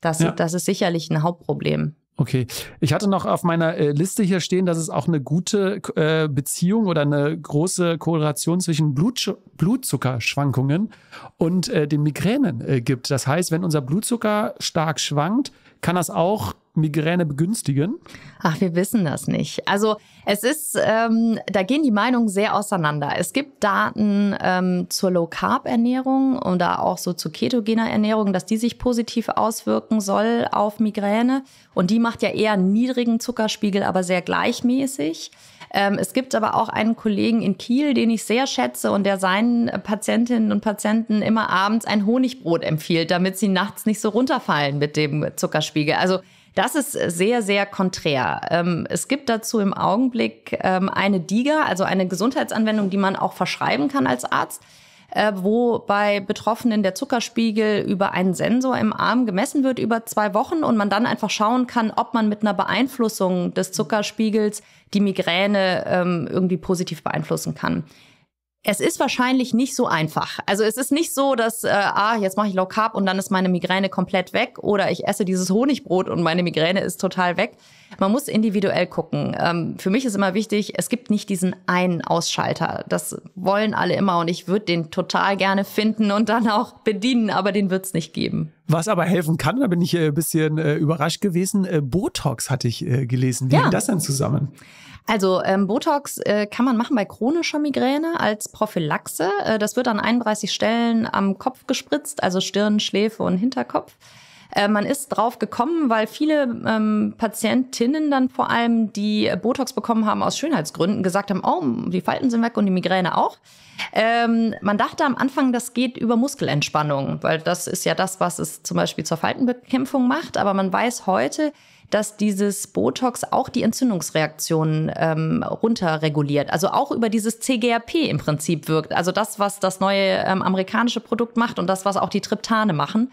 Das, ja. das ist sicherlich ein Hauptproblem. Okay, ich hatte noch auf meiner äh, Liste hier stehen, dass es auch eine gute äh, Beziehung oder eine große Korrelation zwischen Blutzuckerschwankungen und äh, den Migränen gibt. Das heißt, wenn unser Blutzucker stark schwankt, kann das auch Migräne begünstigen? Ach, wir wissen das nicht. Also es ist, ähm, da gehen die Meinungen sehr auseinander. Es gibt Daten ähm, zur Low-Carb-Ernährung und da auch so zu ketogener Ernährung, dass die sich positiv auswirken soll auf Migräne. Und die macht ja eher einen niedrigen Zuckerspiegel, aber sehr gleichmäßig. Ähm, es gibt aber auch einen Kollegen in Kiel, den ich sehr schätze und der seinen Patientinnen und Patienten immer abends ein Honigbrot empfiehlt, damit sie nachts nicht so runterfallen mit dem Zuckerspiegel. Also das ist sehr, sehr konträr. Ähm, es gibt dazu im Augenblick ähm, eine DIGA, also eine Gesundheitsanwendung, die man auch verschreiben kann als Arzt äh, wo bei Betroffenen der Zuckerspiegel über einen Sensor im Arm gemessen wird über zwei Wochen und man dann einfach schauen kann, ob man mit einer Beeinflussung des Zuckerspiegels die Migräne ähm, irgendwie positiv beeinflussen kann es ist wahrscheinlich nicht so einfach. Also es ist nicht so, dass, äh, ah, jetzt mache ich Low Carb und dann ist meine Migräne komplett weg oder ich esse dieses Honigbrot und meine Migräne ist total weg. Man muss individuell gucken. Ähm, für mich ist immer wichtig, es gibt nicht diesen einen Ausschalter. Das wollen alle immer und ich würde den total gerne finden und dann auch bedienen, aber den wird es nicht geben. Was aber helfen kann, da bin ich ein äh, bisschen äh, überrascht gewesen, äh, Botox hatte ich gelesen. Wie ja. hängt das denn zusammen? Also ähm, Botox äh, kann man machen bei chronischer Migräne als Prophylaxe. Äh, das wird an 31 Stellen am Kopf gespritzt, also Stirn, Schläfe und Hinterkopf. Äh, man ist drauf gekommen, weil viele ähm, Patientinnen dann vor allem, die Botox bekommen haben aus Schönheitsgründen, gesagt haben, oh, die Falten sind weg und die Migräne auch. Ähm, man dachte am Anfang, das geht über Muskelentspannung, weil das ist ja das, was es zum Beispiel zur Faltenbekämpfung macht. Aber man weiß heute, dass dieses Botox auch die Entzündungsreaktionen ähm, runterreguliert. Also auch über dieses CGRP im Prinzip wirkt. Also das, was das neue ähm, amerikanische Produkt macht und das, was auch die Triptane machen.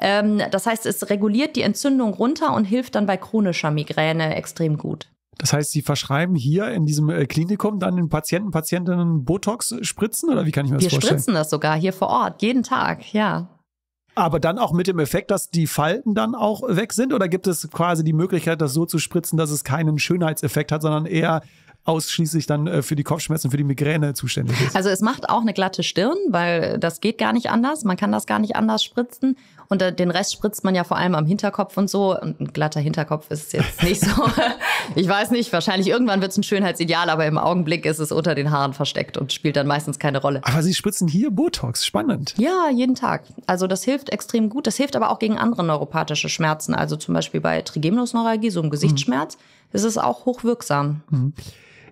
Ähm, das heißt, es reguliert die Entzündung runter und hilft dann bei chronischer Migräne extrem gut. Das heißt, Sie verschreiben hier in diesem äh, Klinikum dann den Patienten, Patientinnen Botox-Spritzen oder wie kann ich mir das Wir vorstellen? Wir spritzen das sogar hier vor Ort, jeden Tag, ja. Aber dann auch mit dem Effekt, dass die Falten dann auch weg sind? Oder gibt es quasi die Möglichkeit, das so zu spritzen, dass es keinen Schönheitseffekt hat, sondern eher ausschließlich dann äh, für die Kopfschmerzen, für die Migräne zuständig ist. Also es macht auch eine glatte Stirn, weil das geht gar nicht anders. Man kann das gar nicht anders spritzen. Und den Rest spritzt man ja vor allem am Hinterkopf und so. Und ein glatter Hinterkopf ist jetzt nicht so. (laughs) ich weiß nicht, wahrscheinlich irgendwann wird es ein Schönheitsideal, aber im Augenblick ist es unter den Haaren versteckt und spielt dann meistens keine Rolle. Aber Sie spritzen hier Botox, spannend. Ja, jeden Tag. Also das hilft extrem gut. Das hilft aber auch gegen andere neuropathische Schmerzen. Also zum Beispiel bei Trigeminusneuralgie, so einem Gesichtsschmerz, mhm. ist es auch hochwirksam. Mhm.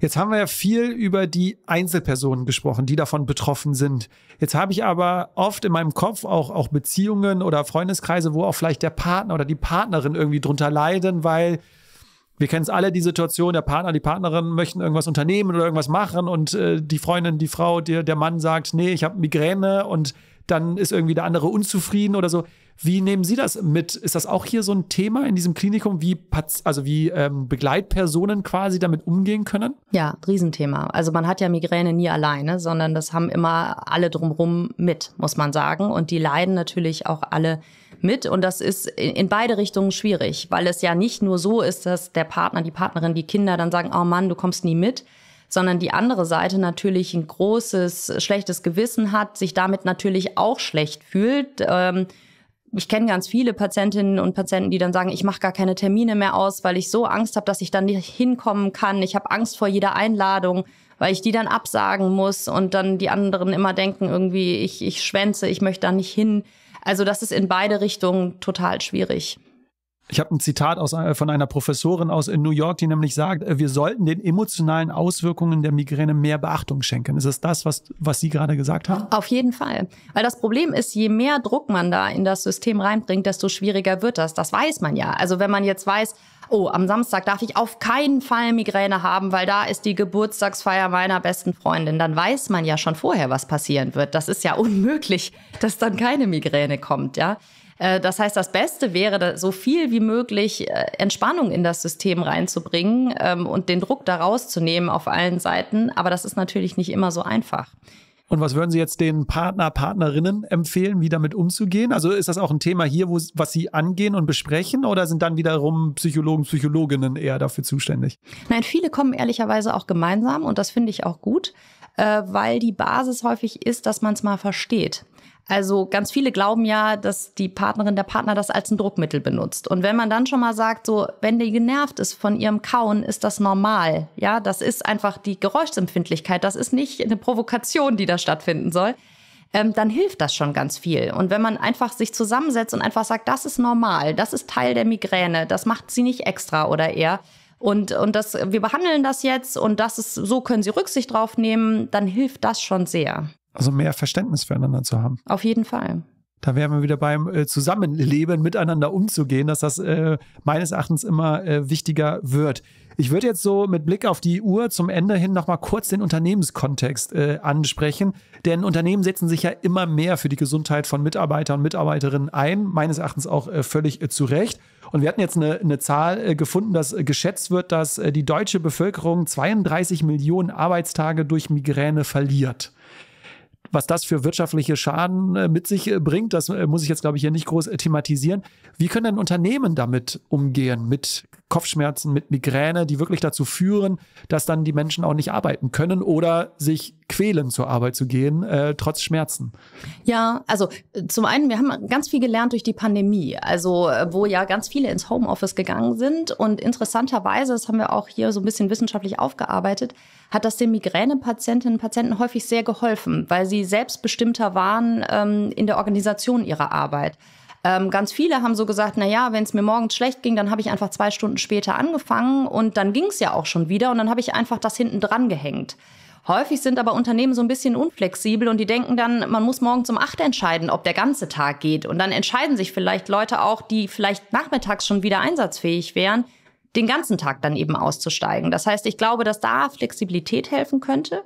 Jetzt haben wir ja viel über die Einzelpersonen gesprochen, die davon betroffen sind. Jetzt habe ich aber oft in meinem Kopf auch, auch Beziehungen oder Freundeskreise, wo auch vielleicht der Partner oder die Partnerin irgendwie drunter leiden, weil wir kennen es alle, die Situation, der Partner, die Partnerin möchten irgendwas unternehmen oder irgendwas machen und äh, die Freundin, die Frau, der, der Mann sagt, nee, ich habe Migräne und dann ist irgendwie der andere unzufrieden oder so. Wie nehmen Sie das mit? Ist das auch hier so ein Thema in diesem Klinikum, wie, also wie ähm, Begleitpersonen quasi damit umgehen können? Ja, Riesenthema. Also man hat ja Migräne nie alleine, sondern das haben immer alle drumherum mit, muss man sagen. Und die leiden natürlich auch alle mit. Und das ist in beide Richtungen schwierig, weil es ja nicht nur so ist, dass der Partner, die Partnerin, die Kinder dann sagen, oh Mann, du kommst nie mit, sondern die andere Seite natürlich ein großes, schlechtes Gewissen hat, sich damit natürlich auch schlecht fühlt. Ähm, ich kenne ganz viele Patientinnen und Patienten, die dann sagen, ich mache gar keine Termine mehr aus, weil ich so Angst habe, dass ich dann nicht hinkommen kann. Ich habe Angst vor jeder Einladung, weil ich die dann absagen muss und dann die anderen immer denken, irgendwie, ich, ich schwänze, ich möchte da nicht hin. Also das ist in beide Richtungen total schwierig. Ich habe ein Zitat aus, äh, von einer Professorin aus äh, New York, die nämlich sagt, äh, wir sollten den emotionalen Auswirkungen der Migräne mehr Beachtung schenken. Ist es das, was, was Sie gerade gesagt haben? Auf jeden Fall. Weil das Problem ist, je mehr Druck man da in das System reinbringt, desto schwieriger wird das. Das weiß man ja. Also wenn man jetzt weiß, oh, am Samstag darf ich auf keinen Fall Migräne haben, weil da ist die Geburtstagsfeier meiner besten Freundin. Dann weiß man ja schon vorher, was passieren wird. Das ist ja (laughs) unmöglich, dass dann keine Migräne kommt, ja. Äh, das heißt, das Beste wäre, so viel wie möglich äh, Entspannung in das System reinzubringen ähm, und den Druck daraus zu nehmen auf allen Seiten. Aber das ist natürlich nicht immer so einfach. Und was würden Sie jetzt den Partner, Partnerinnen empfehlen, wie damit umzugehen? Also ist das auch ein Thema hier, wo, was Sie angehen und besprechen oder sind dann wiederum Psychologen, Psychologinnen eher dafür zuständig? Nein, viele kommen ehrlicherweise auch gemeinsam und das finde ich auch gut, äh, weil die Basis häufig ist, dass man es mal versteht. Also ganz viele glauben ja, dass die Partnerin, der Partner das als ein Druckmittel benutzt. Und wenn man dann schon mal sagt, so, wenn die genervt ist von ihrem Kauen, ist das normal. Ja, das ist einfach die Geräuschempfindlichkeit. Das ist nicht eine Provokation, die da stattfinden soll. Ähm, dann hilft das schon ganz viel. Und wenn man einfach sich zusammensetzt und einfach sagt, das ist normal, das ist Teil der Migräne, das macht sie nicht extra oder eher. Und, und das, wir behandeln das jetzt und das ist, so können sie Rücksicht drauf nehmen, dann hilft das schon sehr also mehr Verständnis füreinander zu haben. Auf jeden Fall. Da wären wir wieder beim äh, Zusammenleben, miteinander umzugehen, dass das äh, meines Erachtens immer äh, wichtiger wird. Ich würde jetzt so mit Blick auf die Uhr zum Ende hin nochmal kurz den Unternehmenskontext äh, ansprechen, denn Unternehmen setzen sich ja immer mehr für die Gesundheit von Mitarbeitern und Mitarbeiterinnen ein, meines Erachtens auch äh, völlig äh, zu Recht. Und wir hatten jetzt eine, eine Zahl gefunden, dass geschätzt wird, dass die deutsche Bevölkerung 32 Millionen Arbeitstage durch Migräne verliert was das für wirtschaftliche Schaden äh, mit sich äh, bringt, das äh, muss ich jetzt, glaube ich, hier nicht groß thematisieren. Wie können denn Unternehmen damit umgehen, mit Kopfschmerzen, mit Migräne, die wirklich dazu führen, dass dann die Menschen auch nicht arbeiten können oder sich quälen, zur Arbeit zu gehen, äh, trotz Schmerzen? Ja, also äh, zum einen, wir haben ganz viel gelernt durch die Pandemie, also äh, wo ja ganz viele ins Homeoffice gegangen sind. Und interessanterweise, das haben wir auch hier so ein bisschen wissenschaftlich aufgearbeitet, hat das den Migränepatientinnen und Patienten häufig sehr geholfen, weil sie selbstbestimmter waren ähm, in der Organisation ihrer Arbeit. Ähm, ganz viele haben so gesagt, na ja, wenn es mir morgens schlecht ging, dann habe ich einfach zwei Stunden später angefangen und dann ging es ja auch schon wieder und dann habe ich einfach das hinten dran gehängt. Häufig sind aber Unternehmen so ein bisschen unflexibel und die denken dann, man muss morgens um acht entscheiden, ob der ganze Tag geht. Und dann entscheiden sich vielleicht Leute auch, die vielleicht nachmittags schon wieder einsatzfähig wären, den ganzen Tag dann eben auszusteigen. Das heißt, ich glaube, dass da Flexibilität helfen könnte.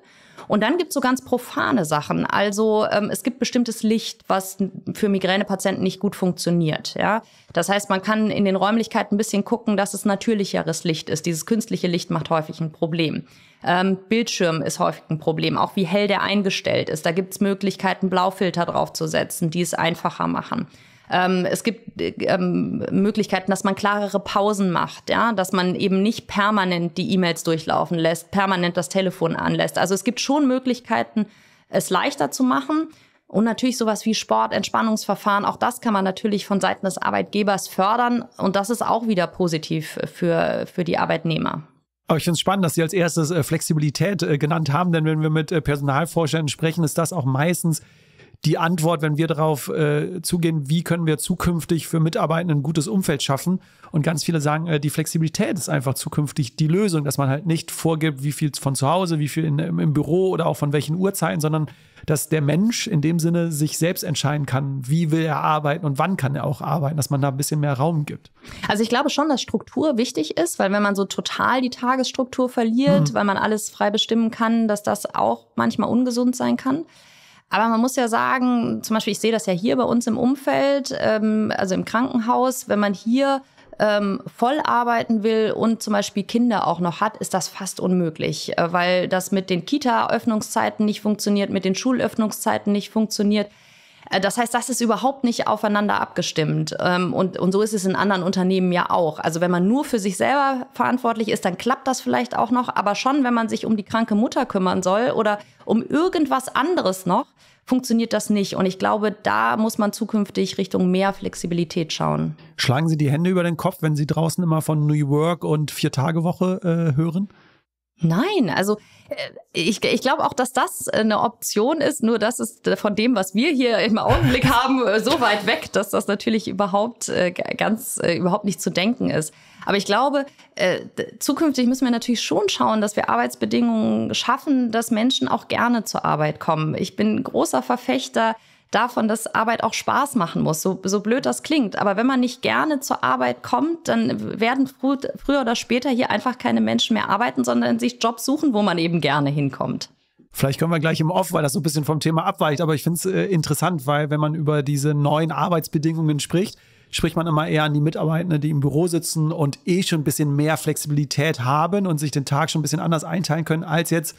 Und dann gibt es so ganz profane Sachen. Also ähm, es gibt bestimmtes Licht, was für Migränepatienten nicht gut funktioniert. Ja? Das heißt, man kann in den Räumlichkeiten ein bisschen gucken, dass es natürlicheres Licht ist. Dieses künstliche Licht macht häufig ein Problem. Ähm, Bildschirm ist häufig ein Problem, auch wie hell der eingestellt ist. Da gibt es Möglichkeiten, Blaufilter draufzusetzen, die es einfacher machen. Ähm, es gibt ähm, Möglichkeiten, dass man klarere Pausen macht, ja, dass man eben nicht permanent die E-Mails durchlaufen lässt, permanent das Telefon anlässt. Also es gibt schon Möglichkeiten, es leichter zu machen. Und natürlich sowas wie Sport, Entspannungsverfahren, auch das kann man natürlich von Seiten des Arbeitgebers fördern. Und das ist auch wieder positiv für, für die Arbeitnehmer. Aber ich finde es spannend, dass Sie als erstes äh, Flexibilität äh, genannt haben, denn wenn wir mit äh, Personalforschern sprechen, ist das auch meistens die Antwort, wenn wir darauf äh, zugehen, wie können wir zukünftig für Mitarbeitende ein gutes Umfeld schaffen. Und ganz viele sagen, äh, die Flexibilität ist einfach zukünftig die Lösung, dass man halt nicht vorgibt, wie viel von zu Hause, wie viel in, im Büro oder auch von welchen Uhrzeiten, sondern dass der Mensch in dem Sinne sich selbst entscheiden kann, wie will er arbeiten und wann kann er auch arbeiten, dass man da ein bisschen mehr Raum gibt. Also ich glaube schon, dass Struktur wichtig ist, weil wenn man so total die Tagesstruktur verliert, mhm. weil man alles frei bestimmen kann, dass das auch manchmal ungesund sein kann. Aber man muss ja sagen, zum Beispiel, ich sehe das ja hier bei uns im Umfeld, ähm, also im Krankenhaus, wenn man hier ähm, voll arbeiten will und zum Beispiel Kinder auch noch hat, ist das fast unmöglich, äh, weil das mit den Kita-Öffnungszeiten nicht funktioniert, mit den Schulöffnungszeiten nicht funktioniert. Äh, das heißt, das ist überhaupt nicht aufeinander abgestimmt. Ähm, und, und so ist es in anderen Unternehmen ja auch. Also wenn man nur für sich selber verantwortlich ist, dann klappt das vielleicht auch noch. Aber schon, wenn man sich um die kranke Mutter kümmern soll oder um irgendwas anderes noch, funktioniert das nicht. Und ich glaube, da muss man zukünftig Richtung mehr Flexibilität schauen. Schlagen Sie die Hände über den Kopf, wenn Sie draußen immer von New Work und Vier-Tage-Woche äh, hören? Nein, also äh, ich, ich glaube auch, dass das eine Option ist, nur dass es äh, von dem, was wir hier im Augenblick (laughs) haben, äh, so weit weg, dass das natürlich überhaupt ganz überhaupt nicht zu denken ist. Aber ich glaube, zukünftig müssen wir natürlich schon schauen, dass wir Arbeitsbedingungen schaffen, dass Menschen auch gerne zur Arbeit kommen. Ich bin großer Verfechter davon, dass Arbeit auch Spaß machen muss. So, so blöd das klingt. Aber wenn man nicht gerne zur Arbeit kommt, dann werden früh, früher oder später hier einfach keine Menschen mehr arbeiten, sondern sich Jobs suchen, wo man eben gerne hinkommt. Vielleicht können wir gleich im Off, weil das so ein bisschen vom Thema abweicht, aber ich finde es äh, interessant, weil wenn man über diese neuen Arbeitsbedingungen spricht, spricht man immer eher an die Mitarbeitenden, die im Büro sitzen und eh schon ein bisschen mehr Flexibilität haben und sich den Tag schon ein bisschen anders einteilen können als jetzt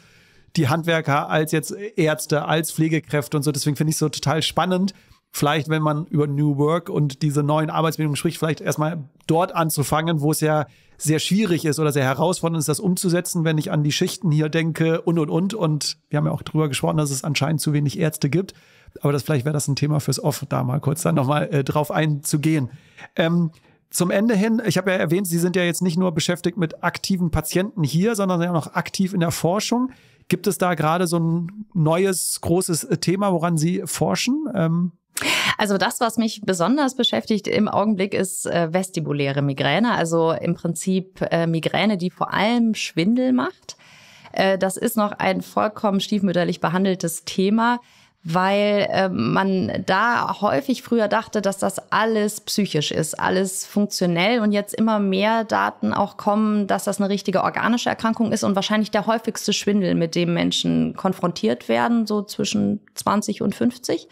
die Handwerker als jetzt Ärzte, als Pflegekräfte und so. Deswegen finde ich es so total spannend, vielleicht, wenn man über New Work und diese neuen Arbeitsbedingungen spricht, vielleicht erstmal dort anzufangen, wo es ja sehr schwierig ist oder sehr herausfordernd ist, das umzusetzen, wenn ich an die Schichten hier denke und und und. Und wir haben ja auch drüber gesprochen, dass es anscheinend zu wenig Ärzte gibt. Aber das vielleicht wäre das ein Thema fürs Off, da mal kurz dann nochmal äh, drauf einzugehen. Ähm, zum Ende hin, ich habe ja erwähnt, Sie sind ja jetzt nicht nur beschäftigt mit aktiven Patienten hier, sondern sind ja auch noch aktiv in der Forschung. Gibt es da gerade so ein neues, großes äh, Thema, woran Sie forschen? Ähm also das, was mich besonders beschäftigt im Augenblick, ist äh, vestibuläre Migräne, also im Prinzip äh, Migräne, die vor allem Schwindel macht. Äh, das ist noch ein vollkommen stiefmütterlich behandeltes Thema weil äh, man da häufig früher dachte, dass das alles psychisch ist, alles funktionell und jetzt immer mehr Daten auch kommen, dass das eine richtige organische Erkrankung ist und wahrscheinlich der häufigste Schwindel, mit dem Menschen konfrontiert werden, so zwischen 20 und 50.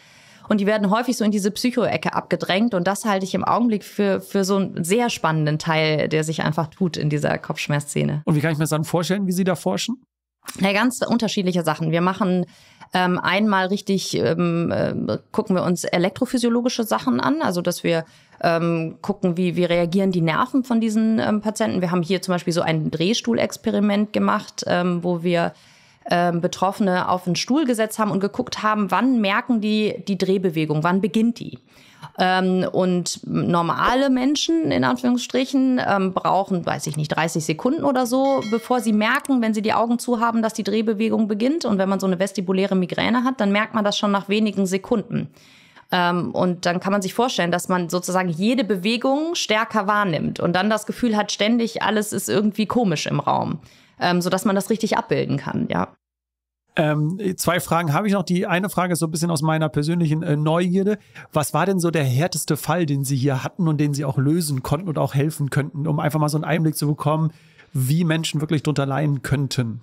Und die werden häufig so in diese Psycho-Ecke abgedrängt. Und das halte ich im Augenblick für, für so einen sehr spannenden Teil, der sich einfach tut in dieser Kopfschmerzszene. Und wie kann ich mir das dann vorstellen, wie Sie da forschen? Ja, ganz unterschiedliche Sachen. Wir machen ähm, einmal richtig, ähm, äh, gucken wir uns elektrophysiologische Sachen an, also dass wir ähm, gucken, wie, wie reagieren die Nerven von diesen ähm, Patienten. Wir haben hier zum Beispiel so ein Drehstuhlexperiment gemacht, ähm, wo wir ähm, Betroffene auf einen Stuhl gesetzt haben und geguckt haben, wann merken die die Drehbewegung, wann beginnt die. Ähm, und normale Menschen, in Anführungsstrichen, ähm, brauchen, weiß ich nicht, 30 Sekunden oder so, bevor sie merken, wenn sie die Augen zu haben, dass die Drehbewegung beginnt. Und wenn man so eine vestibuläre Migräne hat, dann merkt man das schon nach wenigen Sekunden. Ähm, und dann kann man sich vorstellen, dass man sozusagen jede Bewegung stärker wahrnimmt und dann das Gefühl hat, ständig alles ist irgendwie komisch im Raum, ähm, sodass man das richtig abbilden kann, ja. Ähm, zwei Fragen habe ich noch. Die eine Frage ist so ein bisschen aus meiner persönlichen äh, Neugierde. Was war denn so der härteste Fall, den Sie hier hatten und den Sie auch lösen konnten und auch helfen könnten, um einfach mal so einen Einblick zu bekommen, wie Menschen wirklich drunter leiden könnten?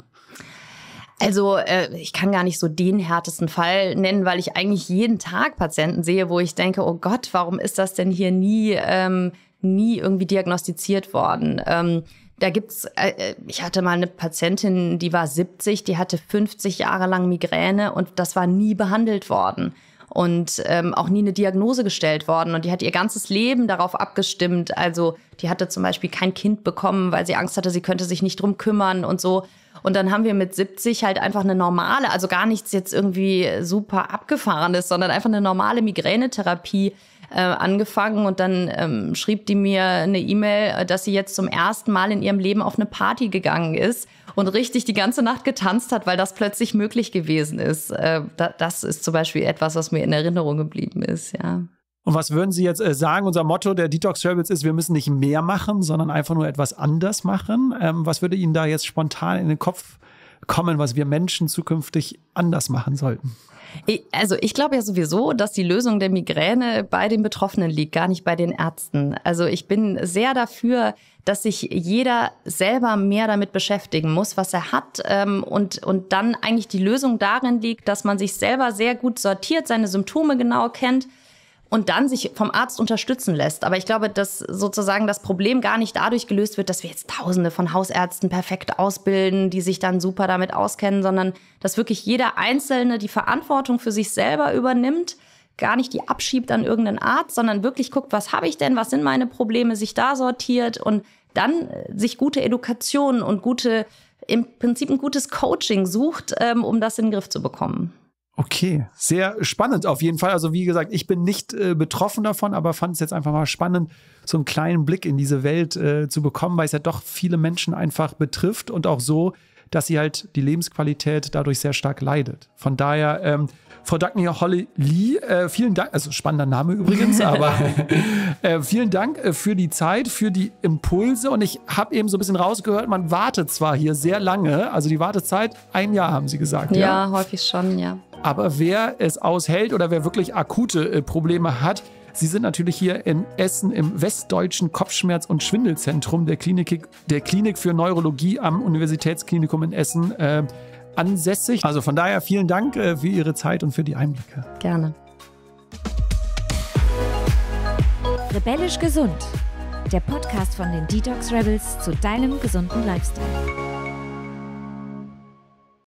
Also äh, ich kann gar nicht so den härtesten Fall nennen, weil ich eigentlich jeden Tag Patienten sehe, wo ich denke, oh Gott, warum ist das denn hier nie, ähm, nie irgendwie diagnostiziert worden? Ähm, da gibt's, äh, äh, ich hatte mal eine Patientin, die war 70, die hatte 50 Jahre lang Migräne und das war nie behandelt worden und ähm, auch nie eine Diagnose gestellt worden. Und die hat ihr ganzes Leben darauf abgestimmt. Also die hatte zum Beispiel kein Kind bekommen, weil sie Angst hatte, sie könnte sich nicht drum kümmern und so. Und dann haben wir mit 70 halt einfach eine normale, also gar nichts jetzt irgendwie super abgefahrenes, sondern einfach eine normale Migränetherapie äh, angefangen und dann ähm, schrieb die mir eine E-Mail, äh, dass sie jetzt zum ersten Mal in ihrem Leben auf eine Party gegangen ist und richtig die ganze Nacht getanzt hat, weil das plötzlich möglich gewesen ist. Äh, da, das ist zum Beispiel etwas, was mir in Erinnerung geblieben ist, ja. Und was würden Sie jetzt äh, sagen? Unser Motto der Detox Service ist, wir müssen nicht mehr machen, sondern einfach nur etwas anders machen. Ähm, was würde Ihnen da jetzt spontan in den Kopf kommen, was wir Menschen zukünftig anders machen sollten? Also ich glaube ja sowieso, dass die Lösung der Migräne bei den Betroffenen liegt, gar nicht bei den Ärzten. Also ich bin sehr dafür, dass sich jeder selber mehr damit beschäftigen muss, was er hat. Ähm, und, und dann eigentlich die Lösung darin liegt, dass man sich selber sehr gut sortiert, seine Symptome genau kennt und dann sich vom Arzt unterstützen lässt. Aber ich glaube, dass sozusagen das Problem gar nicht dadurch gelöst wird, dass wir jetzt Tausende von Hausärzten perfekt ausbilden, die sich dann super damit auskennen, sondern dass wirklich jeder Einzelne die Verantwortung für sich selber übernimmt gar nicht die abschiebt an irgendeinen Arzt, sondern wirklich guckt, was habe ich denn, was sind meine Probleme, sich da sortiert und dann äh, sich gute Education und gute, im Prinzip ein gutes Coaching sucht, ähm, um das in den Griff zu bekommen. Okay, sehr spannend auf jeden Fall. Also wie gesagt, ich bin nicht äh, betroffen davon, aber fand es jetzt einfach mal spannend, so einen kleinen Blick in diese Welt äh, zu bekommen, weil es ja doch viele Menschen einfach betrifft und auch so, dass sie halt die Lebensqualität dadurch sehr stark leidet. Von daher, ähm, Frau Dagny Holly Lee, äh, vielen Dank, also spannender Name übrigens, (laughs) aber äh, vielen Dank äh, für die Zeit, für die Impulse und ich habe eben so ein bisschen rausgehört, man wartet zwar hier sehr lange, also die Wartezeit, ein Jahr haben Sie gesagt. Ja, ja? häufig schon, ja. Aber wer es aushält oder wer wirklich akute äh, Probleme hat, Sie sind natürlich hier in Essen im Westdeutschen Kopfschmerz- und Schwindelzentrum der Klinik, der Klinik für Neurologie am Universitätsklinikum in Essen äh, ansässig. Also von daher vielen Dank äh, für Ihre Zeit und für die Einblicke. Gerne. Rebellisch gesund. Der Podcast von den Detox Rebels zu deinem gesunden Lifestyle.